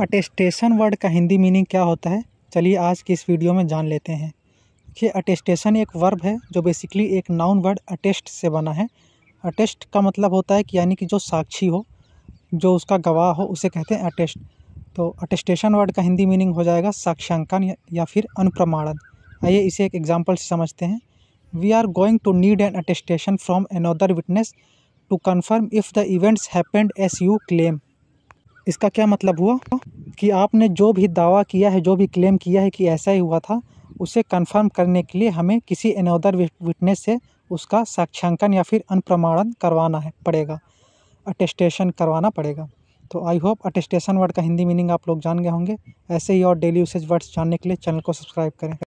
attestation word का Hindi meaning क्या होता है चलिए आज की इस वीडियो में जान लेते हैं देखिए अटेस्टेशन एक वर्ब है जो बेसिकली एक नाउन वर्ड अटेस्ट से बना है अटेस्ट का मतलब होता है कि यानी कि जो साक्षी हो जो उसका गवाह हो उसे कहते हैं अटेस्ट तो अटेस्टेशन वर्ड का हिंदी मीनिंग हो जाएगा साक्षांकन या फिर अनुप्रमाणन आइए इसे एक एग्जाम्पल से समझते हैं we are going to need an attestation from another witness to confirm if the events happened as you claim इसका क्या मतलब हुआ कि आपने जो भी दावा किया है जो भी क्लेम किया है कि ऐसा ही हुआ था उसे कंफर्म करने के लिए हमें किसी अनोदर विटनेस से उसका साक्षांकन या फिर अनप्रमाणन करवाना है पड़ेगा अटेस्टेशन करवाना पड़ेगा तो आई होप अटेस्टेशन वर्ड का हिंदी मीनिंग आप लोग जान गए होंगे ऐसे ही और डेली यूसेज वर्ड्स जानने के लिए चैनल को सब्सक्राइब करें